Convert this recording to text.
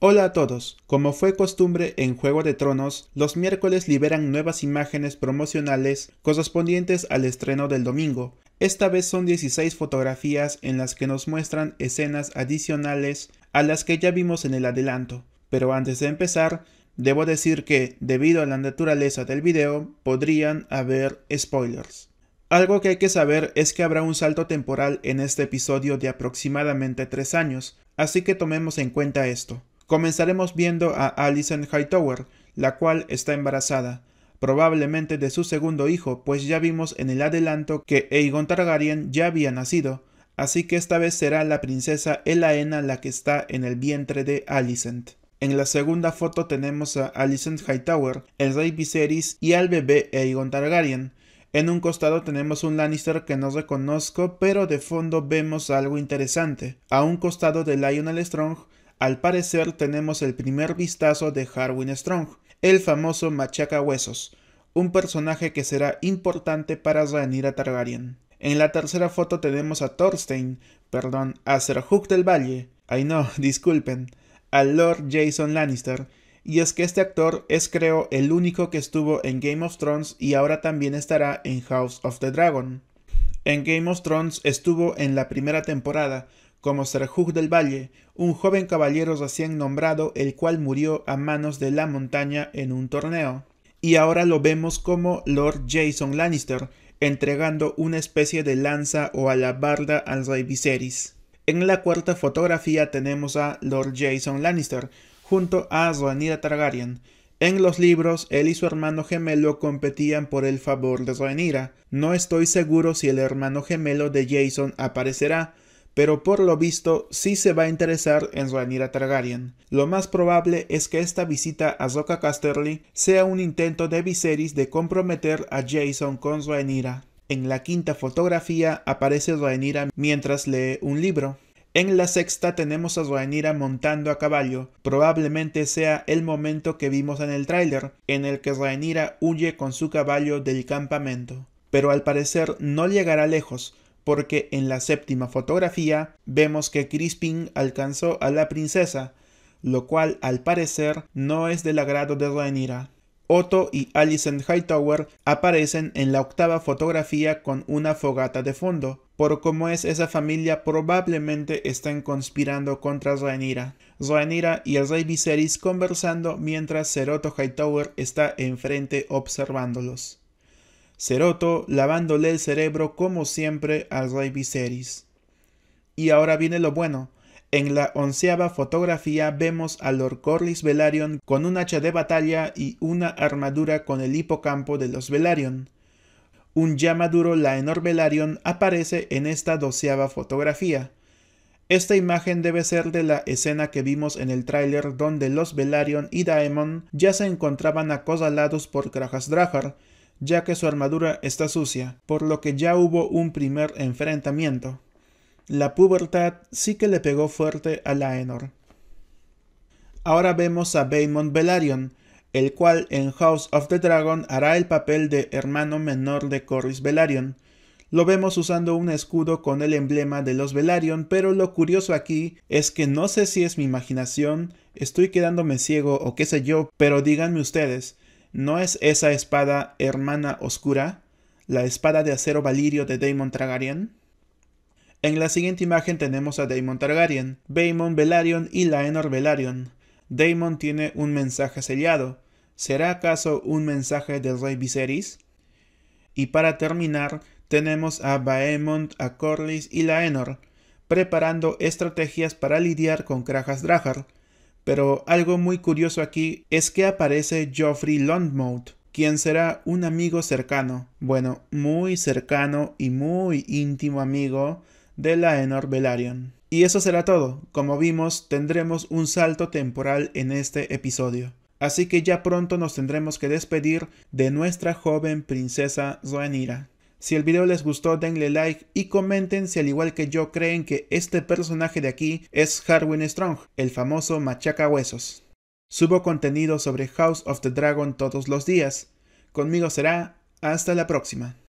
Hola a todos, como fue costumbre en Juego de Tronos, los miércoles liberan nuevas imágenes promocionales correspondientes al estreno del domingo. Esta vez son 16 fotografías en las que nos muestran escenas adicionales a las que ya vimos en el adelanto. Pero antes de empezar, debo decir que, debido a la naturaleza del video, podrían haber spoilers. Algo que hay que saber es que habrá un salto temporal en este episodio de aproximadamente 3 años, así que tomemos en cuenta esto. Comenzaremos viendo a Alicent Hightower, la cual está embarazada, probablemente de su segundo hijo, pues ya vimos en el adelanto que Aegon Targaryen ya había nacido, así que esta vez será la princesa Elaena la que está en el vientre de Alicent. En la segunda foto tenemos a Alicent Hightower, el rey Viserys y al bebé Aegon Targaryen. En un costado tenemos un Lannister que no reconozco, pero de fondo vemos algo interesante. A un costado de Lionel Strong al parecer tenemos el primer vistazo de Harwin Strong, el famoso machaca huesos, un personaje que será importante para a Targaryen. En la tercera foto tenemos a Thorstein, perdón, a Ser del Valle, ay no, disculpen, al Lord Jason Lannister, y es que este actor es creo el único que estuvo en Game of Thrones y ahora también estará en House of the Dragon. En Game of Thrones estuvo en la primera temporada, como Serhug del Valle, un joven caballero recién nombrado, el cual murió a manos de la montaña en un torneo. Y ahora lo vemos como Lord Jason Lannister, entregando una especie de lanza o alabarda al rey Viserys. En la cuarta fotografía tenemos a Lord Jason Lannister, junto a Rhaenyra Targaryen. En los libros, él y su hermano gemelo competían por el favor de Rhaenyra. No estoy seguro si el hermano gemelo de Jason aparecerá, pero por lo visto sí se va a interesar en Rhaenyra Targaryen. Lo más probable es que esta visita a Roca Casterly sea un intento de Viserys de comprometer a Jason con Rhaenyra. En la quinta fotografía aparece Rhaenyra mientras lee un libro. En la sexta tenemos a Rhaenyra montando a caballo, probablemente sea el momento que vimos en el tráiler, en el que Rhaenyra huye con su caballo del campamento. Pero al parecer no llegará lejos, porque en la séptima fotografía vemos que Crispin alcanzó a la princesa, lo cual al parecer no es del agrado de Rhaenyra. Otto y Alicent Hightower aparecen en la octava fotografía con una fogata de fondo. Por como es esa familia probablemente están conspirando contra Rhaenyra. Rhaenyra y el rey Viserys conversando mientras seroto Hightower está enfrente observándolos. Ceroto lavándole el cerebro como siempre al rey Viserys. Y ahora viene lo bueno. En la onceava fotografía vemos a Lord Corlys Velaryon con un hacha de batalla y una armadura con el hipocampo de los Velaryon. Un llamaduro Laenor Velaryon aparece en esta doceava fotografía. Esta imagen debe ser de la escena que vimos en el tráiler donde los Velaryon y Daemon ya se encontraban acosalados por Krajas Drahar ya que su armadura está sucia, por lo que ya hubo un primer enfrentamiento. La pubertad sí que le pegó fuerte a Laenor. Ahora vemos a Baemon Velaryon, el cual en House of the Dragon hará el papel de hermano menor de Corris Velaryon. Lo vemos usando un escudo con el emblema de los Velaryon, pero lo curioso aquí es que no sé si es mi imaginación, estoy quedándome ciego o qué sé yo, pero díganme ustedes, ¿No es esa espada hermana oscura, la espada de acero valirio de Daemon Targaryen? En la siguiente imagen tenemos a Daemon Targaryen, Baemon Velaryon y Laenor Velaryon. Daemon tiene un mensaje sellado. ¿Será acaso un mensaje del rey Viserys? Y para terminar, tenemos a Baemond, a Corlys y Laenor, preparando estrategias para lidiar con Krajas Drajar, pero algo muy curioso aquí es que aparece Geoffrey Longmouth, quien será un amigo cercano, bueno, muy cercano y muy íntimo amigo de la Enor Velaryon. Y eso será todo. Como vimos, tendremos un salto temporal en este episodio. Así que ya pronto nos tendremos que despedir de nuestra joven princesa Zoanira. Si el video les gustó denle like y comenten si al igual que yo creen que este personaje de aquí es Harwin Strong, el famoso machaca huesos. Subo contenido sobre House of the Dragon todos los días. Conmigo será hasta la próxima.